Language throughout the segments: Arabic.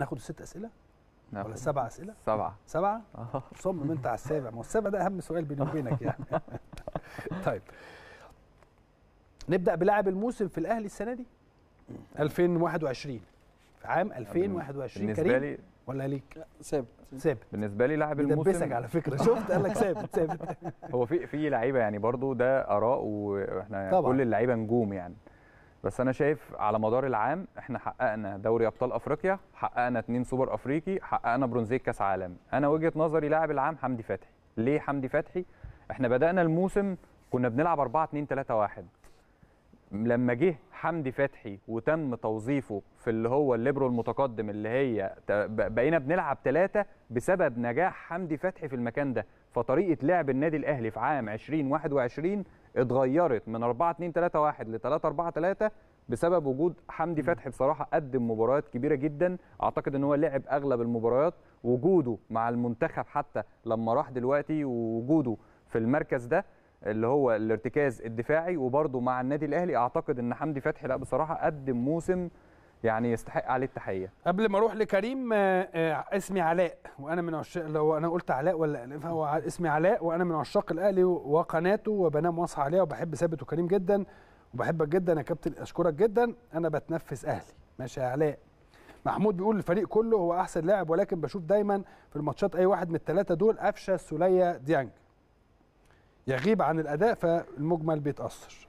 ناخد الست اسئله ولا سبع اسئله سبعه سبعه آه. صمم انت على السابع ما هو السابع ده اهم سؤال بيني وبينك يعني طيب نبدا بلاعب الموسم في الاهلي السنه دي 2021 في عام 2021 بالنسبة كريم لي ولا ليك ثابت ثابت بالنسبه لي لاعب الموسم بيدبسك على فكره شفت قال لك ثابت ثابت هو في في لعيبه يعني برضو ده اراء واحنا طبعًا. كل اللعيبه نجوم يعني بس انا شايف على مدار العام احنا حققنا دوري ابطال افريقيا حققنا اتنين سوبر افريقي حققنا برونزيه كاس عالم انا وجهه نظري لاعب العام حمدي فتحي ليه حمدي فتحي احنا بدانا الموسم كنا بنلعب 4 2 3 1 لما جه حمدي فتحي وتم توظيفه في اللي هو الليبرو المتقدم اللي هي بقينا بنلعب ثلاثة بسبب نجاح حمدي فتحي في المكان ده فطريقة لعب النادي الأهلي في عام 2021 اتغيرت من 4 2 3 1 ل 3 4 3 بسبب وجود حمدي فتحي بصراحه قدم مباريات كبيره جدا اعتقد ان هو لعب اغلب المباريات وجوده مع المنتخب حتى لما راح دلوقتي ووجوده في المركز ده اللي هو الارتكاز الدفاعي وبرده مع النادي الاهلي اعتقد ان حمدي فتحي لا بصراحه قدم موسم يعني يستحق عليه التحيه قبل ما اروح لكريم آه، آه، اسمي علاء وانا من عشاق لو انا قلت علاء ولا فهو اسمي علاء وانا من عشاق الاهلي وقناته وبنام واصحى عليها وبحب ثابت وكريم جدا وبحبك جدا يا كابتن اشكرك جدا انا بتنفس اهلي ماشي يا علاء محمود بيقول الفريق كله هو احسن لاعب ولكن بشوف دايما في الماتشات اي واحد من الثلاثه دول قفشه سوليه ديانج يغيب عن الاداء فالمجمل بيتاثر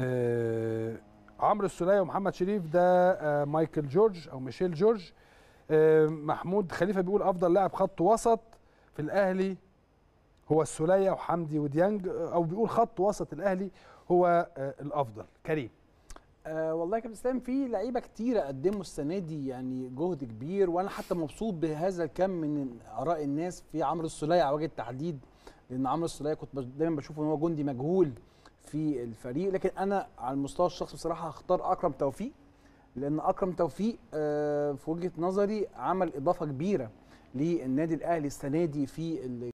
آه، عمرو السوليه ومحمد شريف ده آه، مايكل جورج او ميشيل جورج آه، محمود خليفه بيقول افضل لاعب خط وسط في الاهلي هو السوليه وحمدي وديانج آه، او بيقول خط وسط الاهلي هو الافضل كريم أه والله يا كابتن اسلام في لعيبه كتيره قدموا السنه دي يعني جهد كبير وانا حتى مبسوط بهذا الكم من اراء الناس في عمرو السوليه على وجه التحديد لان عمرو السوليه كنت دايما بشوفه ان هو جندي مجهول في الفريق لكن انا على المستوى الشخصي بصراحه هختار اكرم توفيق لان اكرم توفيق آه، في وجهه نظري عمل اضافه كبيره للنادي الاهلي السنه دي في